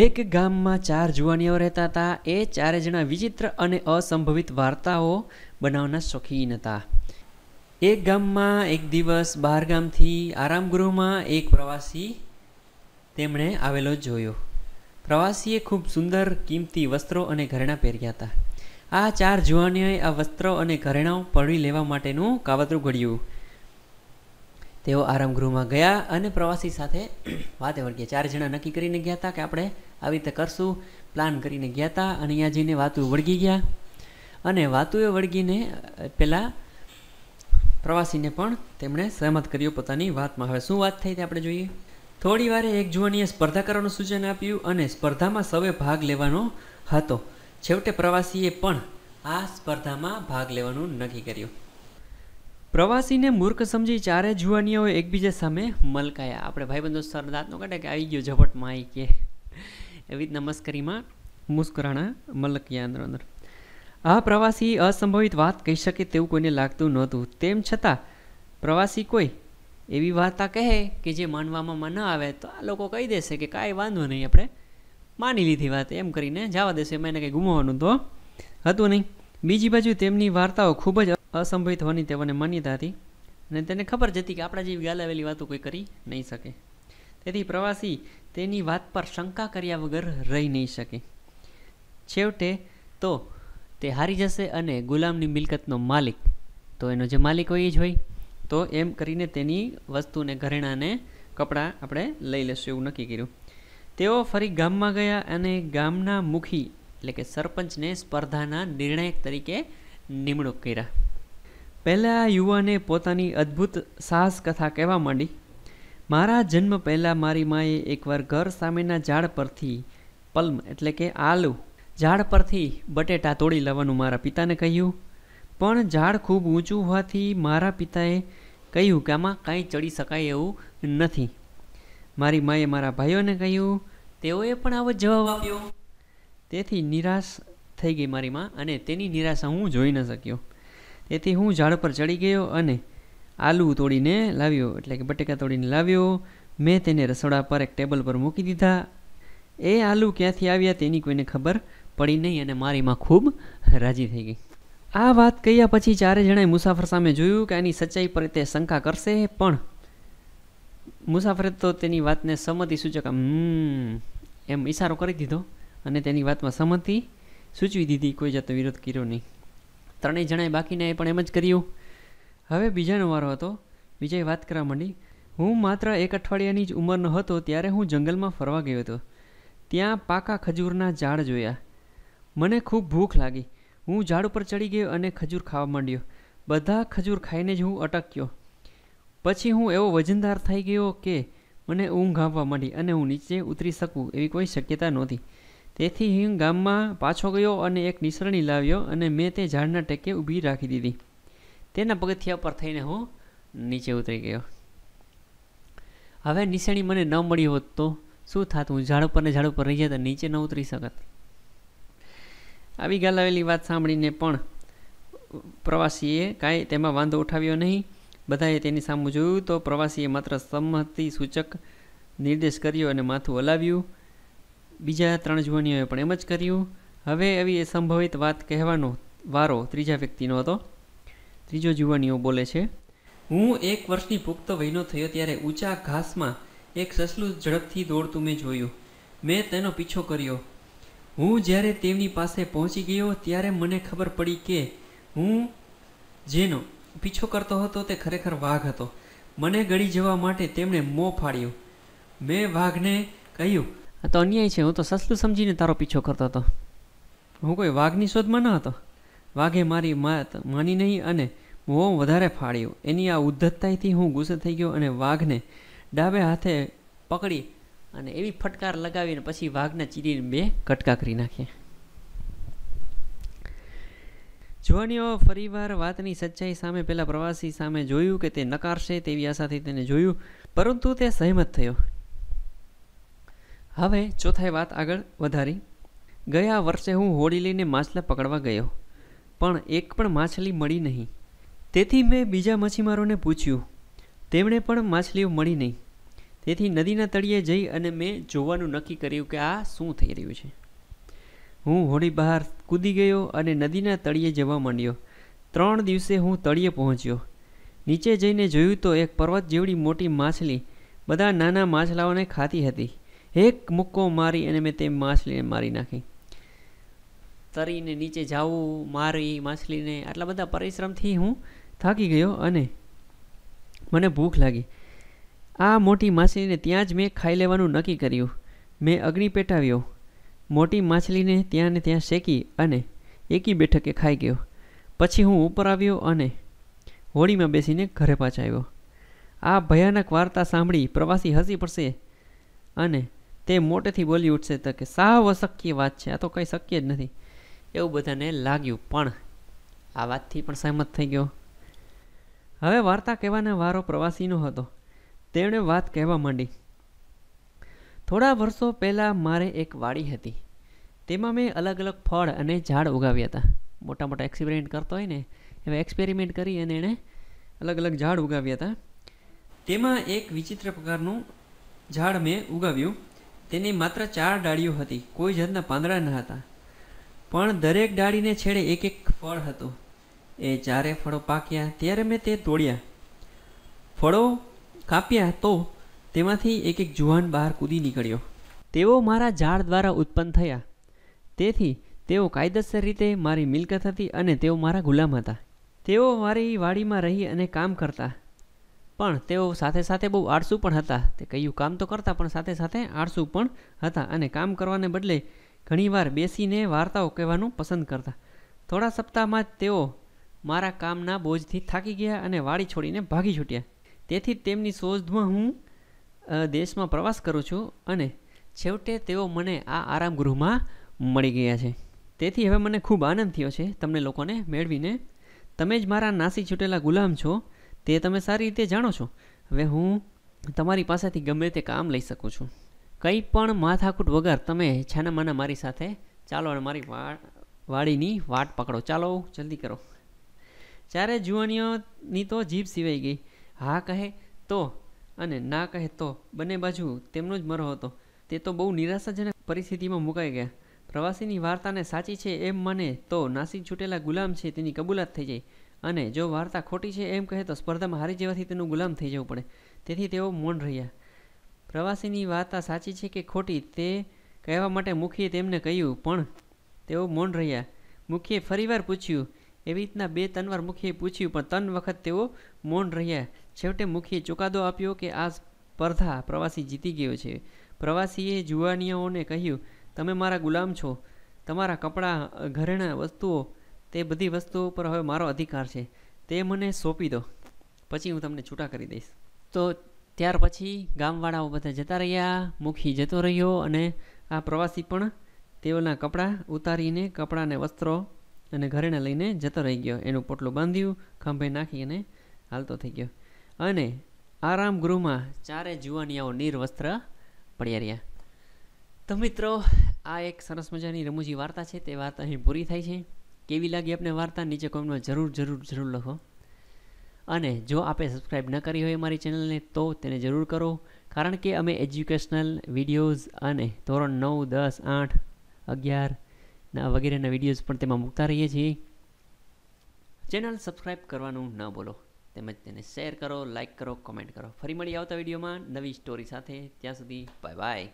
એક ગામમાં ચાર જુવાનીઓ રહેતા હતા એ ચારે જણા વિચિત્ર અને અસંભવિત વાર્તાઓ બનાવના શોખીન હતા એક ગામમાં એક દિવસ બહાર ગામથી આરામગૃહમાં એક પ્રવાસી તેમણે આવેલો જોયો પ્રવાસીએ ખૂબ સુંદર કિંમતી વસ્ત્રો અને ઘરેણાં પહેર્યા હતા આ ચાર જુવાનીઓએ આ વસ્ત્રો અને ઘરેણાંઓ પરળી લેવા માટેનું કાવતરું ઘડ્યું તેઓ આરામગૃહમાં ગયા અને પ્રવાસી સાથે વાતે વળગી ચાર જણા નક્કી કરીને ગયા હતા કે આપણે આવી રીતે કરશું પ્લાન કરીને ગયા હતા અને અહીંયા જઈને વાતુ વળગી ગયા અને વાતુએ વળગીને પહેલાં પ્રવાસીને પણ તેમણે સહમત કર્યો પોતાની વાતમાં હવે શું વાત થઈ તે આપણે જોઈએ થોડી વારે એક જુવાનીએ સ્પર્ધા કરવાનું સૂચન આપ્યું અને સ્પર્ધામાં સૌએ ભાગ લેવાનો હતો છેવટે પ્રવાસીએ પણ આ સ્પર્ધામાં ભાગ લેવાનું નક્કી કર્યું પ્રવાસીને મૂર્ખ સમજી ચારે જુવાનીઓ એકબીજા સામે મલકાયા આપણે ભાઈબંધો સર દાંતનો કાઢે કે આવી ગયો ઝપટ માઈ કે એવી જ નમસ્કરીમાં મુસ્કરાણા મલક્યા અંદર અંદર આ પ્રવાસી અસંભવિત વાત કહી શકે તેવું કોઈને લાગતું નહોતું તેમ છતાં પ્રવાસી કોઈ એવી વાર્તા કહે કે જે માનવામાં ન આવે તો આ લોકો કહી દેશે કે કાંઈ વાંધો નહીં આપણે માની લીધી વાત એમ કરીને જવા દેશે એમાં એને કંઈ ગુમાવવાનું તો હતું નહીં બીજી બાજુ તેમની વાર્તાઓ ખૂબ જ અસંભવિત હોવાની તેઓને માન્યતા હતી અને તેને ખબર જ હતી કે આપણા જેવી ગાલાવેલી વાતો કોઈ કરી નહીં શકે તેથી પ્રવાસી તેની વાત પર શંકા કર્યા વગર રહી નહીં શકે છેવટે તો તે હારી જશે અને ગુલામની મિલકતનો માલિક તો એનો જે માલિક હોય એ જ હોય તો એમ કરીને તેની વસ્તુને ઘરેણાને કપડાં આપણે લઈ લઈશું એવું નક્કી કર્યું તેઓ ફરી ગામમાં ગયા અને ગામના મુખી એટલે કે સરપંચને સ્પર્ધાના નિર્ણાયક તરીકે નિમણૂક કર્યા પહેલાં યુવાને પોતાની અદ્ભુત સાહસ કથા કહેવા માંડી મારા જન્મ પહેલાં મારી માએ એકવાર ઘર સામેના ઝાડ પરથી પલ્મ એટલે કે આલુ ઝાડ પરથી બટેટા તોડી લેવાનું મારા પિતાને કહ્યું પણ ઝાડ ખૂબ ઊંચું હોવાથી મારા પિતાએ કહ્યું કે આમાં કાંઈ ચડી શકાય એવું નથી મારી માએ મારા ભાઈઓને કહ્યું તેઓએ પણ આવો જવાબ આપ્યો તેથી નિરાશ થઈ ગઈ મારી માં અને તેની નિરાશા હું જોઈ ન શક્યો તેથી હું ઝાડ પર ચડી ગયો અને આલુ તોડીને લાવ્યો એટલે કે બટેકા તોડીને લાવ્યો મેં તેને રસોડા પર એક ટેબલ પર મૂકી દીધા એ આલુ ક્યાંથી આવ્યા તેની કોઈને ખબર પડી નહીં અને મારી માં ખૂબ રાજી થઈ ગઈ આ વાત કહ્યા પછી ચારે જણાએ મુસાફર સામે જોયું કે આની સચ્ચાઈ પર તે શંકા કરશે પણ મુસાફરે તો તેની વાતને સંમતિ સૂચક એમ ઈશારો કરી દીધો અને તેની વાતમાં સંમતિ સૂચવી દીધી કોઈ જાતનો વિરોધ કર્યો નહીં ત્રણેય જણાએ બાકીને એ પણ એમ જ કર્યું હવે બીજાનો વારો હતો વિજય વાત કરવા માંડી હું માત્ર એક અઠવાડિયાની જ ઉંમરનો હતો ત્યારે હું જંગલમાં ફરવા ગયો હતો ત્યાં પાકા ખજૂરના ઝાડ જોયા મને ખૂબ ભૂખ લાગી હું ઝાડ ઉપર ચડી ગયો અને ખજૂર ખાવા માંડ્યો બધા ખજૂર ખાઈને જ હું અટક્યો પછી હું એવો વજનદાર થઈ ગયો કે મને ઊંઘ આવવા માંડી અને હું નીચે ઉતરી શકું એવી કોઈ શક્યતા નહોતી તેથી હિંગ ગામમાં પાછો ગયો અને એક નિસરણી લાવ્યો અને મેં તે ઝાડના ટેકે ઊભી રાખી દીધી તેના પગથિયા પર થઈને હું નીચે ઉતરી ગયો હવે નિસરણી મને ન મળી હોત તો શું થાત હું ઝાડ ઉપર ને ઝાડ ઉપર રહી જતા નીચે ન ઉતરી શકત આવી ગાલ આવેલી વાત સાંભળીને પણ પ્રવાસીએ કાંઈ તેમાં વાંધો ઉઠાવ્યો નહીં બધાએ તેની સામે જોયું તો પ્રવાસીએ માત્ર સંમતિ સૂચક નિર્દેશ કર્યો અને માથું હલાવ્યું બીજા ત્રણ જુવાનીઓએ પણ એમ જ કર્યું હવે આવી સંભવિત વાત કહેવાનો વારો ત્રીજા વ્યક્તિનો હતો ત્રીજો જુવાનીઓ બોલે છે હું એક વર્ષની પુખ્ત વયનો થયો ત્યારે ઊંચા ઘાસમાં એક સસલું ઝડપથી દોડતું મેં જોયું મેં તેનો પીછો કર્યો હું જ્યારે તેમની પાસે પહોંચી ગયો ત્યારે મને ખબર પડી કે હું જેનો પીછો કરતો હતો તે ખરેખર વાઘ હતો મને ગળી જવા માટે તેમણે મોં ફાડ્યું મેં વાઘને કહ્યું આ તો અન્યાય છે હું તો સસલું સમજીને તારો પીછો કરતો હતો હું કોઈ વાઘની શોધમાં ન હતો વાઘે મારી માત માની નહીં અને મોં વધારે ફાળ્યો એની આ ઉદ્ધતતાથી હું ગુસ્સે થઈ ગયો અને વાઘને ડાબે હાથે પકડી અને એવી ફટકાર લગાવીને પછી વાઘને ચીરીને બે કટકા કરી નાખ્યા જુવાનીઓ ફરીવાર વાતની સચ્ચાઈ સામે પહેલાં પ્રવાસી સામે જોયું કે તે નકારશે તેવી આશાથી તેને જોયું પરંતુ તે સહેમત થયો હવે ચોથાઈ વાત આગળ વધારી ગયા વર્ષે હું હોડી લઈને માછલા પકડવા ગયો પણ એક પણ માછલી મળી નહીં તેથી મેં બીજા માછીમારોને પૂછ્યું તેમણે પણ માછલીઓ મળી નહીં તેથી નદીના તળિયે જઈ અને મેં જોવાનું નક્કી કર્યું કે આ શું થઈ રહ્યું છે હું હોડી બહાર કૂદી ગયો અને નદીના તળિયે જવા માંડ્યો ત્રણ દિવસે હું તળિયે પહોંચ્યો નીચે જઈને જોયું તો એક પર્વત જેવડી મોટી માછલી બધા નાના માછલાઓને ખાતી હતી એક મુક્કો મારી અને મેં તે માછલીને મારી નાખી તરીને નીચે જાવું મારી માછલીને આટલા બધા પરિશ્રમથી હું થાકી ગયો અને મને ભૂખ લાગી આ મોટી માછલીને ત્યાં જ મેં ખાઈ લેવાનું નક્કી કર્યું મેં અગ્નિ પેટાવ્યો મોટી માછલીને ત્યાં ને ત્યાં શેકી અને એકી બેઠકે ખાઈ ગયો પછી હું ઉપર આવ્યો અને હોળીમાં બેસીને ઘરે પાછા આવ્યો આ ભયાનક વાર્તા સાંભળી પ્રવાસી હસી પડશે અને તે મોટેથી બોલી ઉઠશે તો કે સાવ અશક્ય વાત છે આ તો કંઈ શક્ય જ નથી એવું બધાને લાગ્યું પણ આ વાતથી પણ સહેમત થઈ ગયો હવે વાર્તા કહેવાના વારો પ્રવાસીનો હતો તેણે વાત કહેવા માંડી થોડા વર્ષો પહેલાં મારે એક વાડી હતી તેમાં મેં અલગ અલગ ફળ અને ઝાડ ઉગાવ્યા હતા મોટા મોટા એક્સપેરિમેન્ટ કરતો હોય ને એવા એક્સપેરિમેન્ટ કરી અને એણે અલગ અલગ ઝાડ ઉગાવ્યા હતા તેમાં એક વિચિત્ર પ્રકારનું ઝાડ મેં ઉગાવ્યું તેની માત્ર ચાર ડાળીઓ હતી કોઈ જાતના પાંદડા ન હતા પણ દરેક ડાળીને છેડે એક એક ફળ હતું એ ચારે ફળો પાક્યા ત્યારે મેં તે તોડ્યા ફળો કાપ્યા તો તેમાંથી એક એક જુવાન બહાર કૂદી નીકળ્યો તેઓ મારા ઝાડ દ્વારા ઉત્પન્ન થયા તેથી તેઓ કાયદેસર રીતે મારી મિલકત હતી અને તેઓ મારા ગુલામ હતા તેઓ મારી વાડીમાં રહી અને કામ કરતા પણ તેઓ સાથે સાથે બહુ આળસુ પણ હતા તે કહ્યું કામ તો કરતા પણ સાથે સાથે આળસુ પણ હતા અને કામ કરવાને બદલે ઘણીવાર બેસીને વાર્તાઓ કહેવાનું પસંદ કરતા થોડા સપ્તાહમાં જ તેઓ મારા કામના બોજથી થાકી ગયા અને વાડી છોડીને ભાગી છૂટ્યા તેથી તેમની શોધમાં હું દેશમાં પ્રવાસ કરું છું અને છેવટે તેઓ મને આ આરામગૃહમાં મળી ગયા છે તેથી હવે મને ખૂબ આનંદ થયો છે તમને લોકોને મેળવીને તમે જ મારા નાસી છૂટેલા ગુલામ છો તે તમે સારી રીતે જાણો છો હવે હું તમારી પાસેથી ગમે તે કામ લઈ શકું છું કંઈ પણ માથાકૂટ વગર તમે છાનામાના મારી સાથે ચાલો અને મારી વાડીની વાટ પકડો ચાલો જલ્દી કરો જ્યારે જુવાનીઓની તો જીભ સિવાઈ ગઈ હા કહે તો અને ના કહે તો બંને બાજુ તેમનો જ મરો હતો તે તો બહુ નિરાશાજનક પરિસ્થિતિમાં મુકાઈ ગયા પ્રવાસીની વાર્તાને સાચી છે એમ મને તો નાસી છૂટેલા ગુલામ છે તેની કબૂલાત થઈ જાય અને જો વાર્તા ખોટી છે એમ કહે તો સ્પર્ધામાં હારી જવાથી તેનું ગુલામ થઈ જવું પડે તેથી તેઓ મૌન રહ્યા પ્રવાસીની વાર્તા સાચી છે કે ખોટી તે કહેવા માટે મુખીએ તેમને કહ્યું પણ તેઓ મૌન રહ્યા મુખીએ ફરીવાર પૂછ્યું એવી રીતના બે ત્રણ વાર મુખીએ પૂછ્યું પણ ત્રણ વખત તેઓ મૌન રહ્યા છેવટે મુખીએ ચુકાદો આપ્યો કે આ સ્પર્ધા પ્રવાસી જીતી ગયો છે પ્રવાસીએ જુવાનીઓને કહ્યું તમે મારા ગુલામ છો તમારા કપડાં ઘરેણાં વસ્તુઓ તે બધી વસ્તુઓ પર હવે મારો અધિકાર છે તે મને સોંપી દો પછી હું તમને છૂટા કરી દઈશ તો ત્યાર પછી ગામવાળાઓ બધા જતા રહ્યા મુખી જતો રહ્યો અને આ પ્રવાસી પણ તેઓના કપડાં ઉતારીને કપડાંને વસ્ત્રો અને ઘરેણે લઈને જતો રહી ગયો એનું પોટલું બાંધ્યું ખંભે નાખી અને હાલતો થઈ ગયો અને આરામ ગૃહમાં ચારે જુવાનિયાઓ નિર્વસ્ત્ર પડ્યા રહ્યા તો મિત્રો આ એક સરસ મજાની રમૂજી વાર્તા છે તે વાત અહીં પૂરી થાય છે કેવી લાગી આપને વાર્તા નીચે કોમેન્ટમાં જરૂર જરૂર જરૂર લખો અને જો આપે સબસ્ક્રાઈબ ન કરી હોય મારી ચેનલને તો તેને જરૂર કરો કારણ કે અમે એજ્યુકેશનલ વિડીયોઝ અને ધોરણ નવ દસ આઠ અગિયારના વગેરેના વિડીયોઝ પણ તેમાં મૂકતા રહીએ છીએ ચેનલ સબસ્ક્રાઈબ કરવાનું ન બોલો તેમજ તેને શેર કરો લાઇક કરો કોમેન્ટ કરો ફરી મળી આવતા વિડીયોમાં નવી સ્ટોરી સાથે ત્યાં સુધી બાય બાય